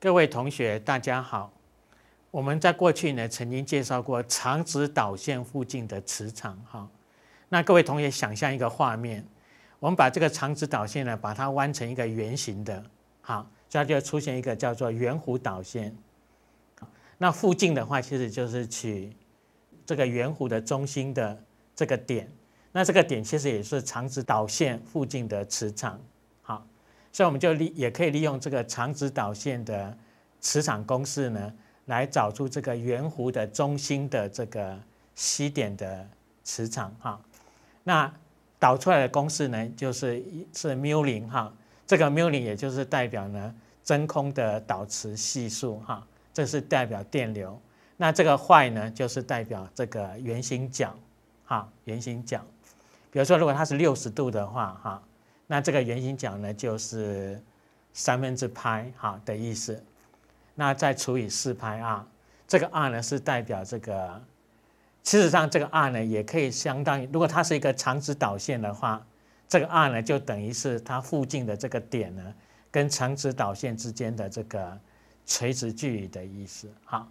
各位同学，大家好。我们在过去呢，曾经介绍过长直导线附近的磁场。哈，那各位同学想象一个画面，我们把这个长直导线呢，把它弯成一个圆形的，好，这样就出现一个叫做圆弧导线。那附近的话，其实就是取这个圆弧的中心的这个点。那这个点其实也是长直导线附近的磁场。所以我们就利也可以利用这个长直导线的磁场公式呢，来找出这个圆弧的中心的这个西点的磁场哈。那导出来的公式呢，就是是 μ 零哈，这个 μ 零也就是代表呢真空的导磁系数哈。这是代表电流，那这个坏呢，就是代表这个圆形角哈，圆形角。比如说，如果它是六十度的话哈。那这个圆形角呢，就是三分之派哈的意思。那再除以四派二，这个二呢是代表这个，事实上这个二呢也可以相当于，如果它是一个长直导线的话，这个二呢就等于是它附近的这个点呢跟长直导线之间的这个垂直距离的意思。好，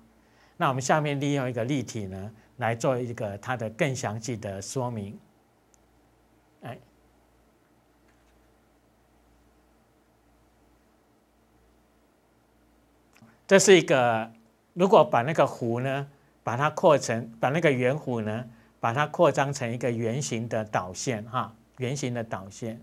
那我们下面利用一个立体呢来做一个它的更详细的说明。哎。这是一个，如果把那个弧呢，把它扩成，把那个圆弧呢，把它扩张成一个圆形的导线哈，圆形的导线，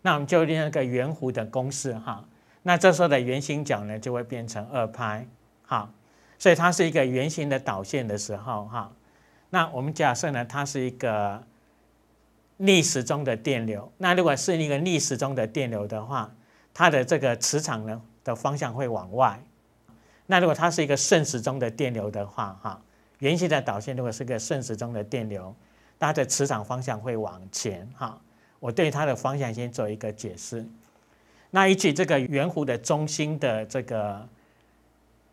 那我们就用一个圆弧的公式哈，那这时候的圆心角呢就会变成二派哈，所以它是一个圆形的导线的时候哈，那我们假设呢它是一个逆时钟的电流，那如果是一个逆时钟的电流的话，它的这个磁场呢的方向会往外。那如果它是一个顺时钟的电流的话，哈，圆形的导线如果是个顺时钟的电流，它的磁场方向会往前，哈。我对它的方向先做一个解释。那依据这个圆弧的中心的这个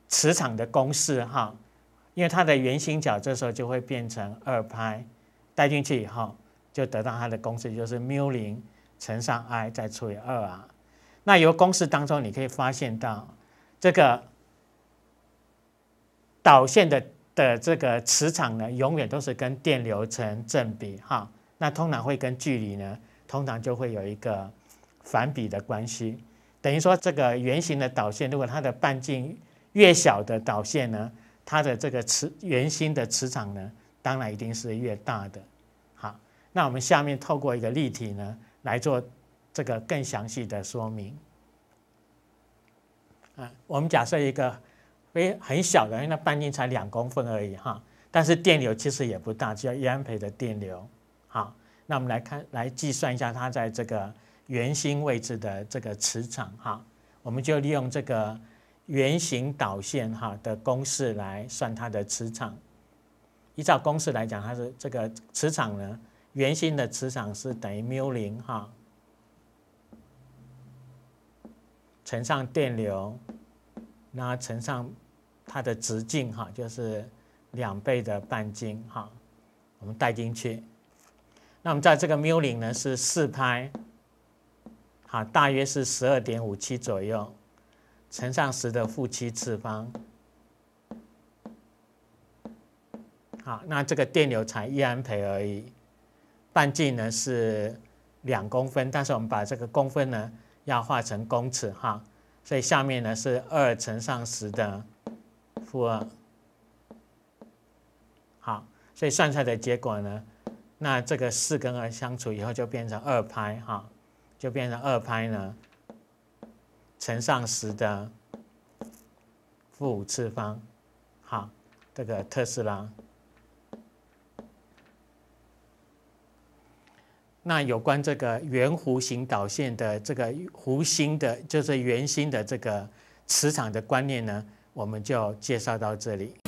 磁场的公式，哈，因为它的圆心角这时候就会变成二拍，带进去以后就得到它的公式就是缪零乘上 I 再除以二啊。那由公式当中你可以发现到这个。导线的的这个磁场呢，永远都是跟电流成正比哈。那通常会跟距离呢，通常就会有一个反比的关系。等于说，这个圆形的导线，如果它的半径越小的导线呢，它的这个磁圆心的磁场呢，当然一定是越大的。好，那我们下面透过一个立体呢来做这个更详细的说明。啊，我们假设一个。因很小的，因为那半径才两公分而已哈，但是电流其实也不大，只有一安培的电流。好，那我们来看，来计算一下它在这个圆心位置的这个磁场哈。我们就利用这个圆形导线哈的公式来算它的磁场。依照公式来讲，它是这个磁场呢，圆心的磁场是等于缪零哈乘上电流，那乘上。它的直径哈，就是两倍的半径哈。我们带进去，那么在这个谬零呢是四拍，好，大约是十二点五七左右，乘上十的负七次方。好，那这个电流才一安培而已，半径呢是两公分，但是我们把这个公分呢要化成公尺哈，所以下面呢是二乘上十的。负二，好，所以算出来的结果呢，那这个四跟二相除以后就变成二拍哈，就变成二拍呢，乘上十的负五次方，好，这个特斯拉。那有关这个圆弧形导线的这个弧心的，就是圆心的这个磁场的观念呢？我们就介绍到这里。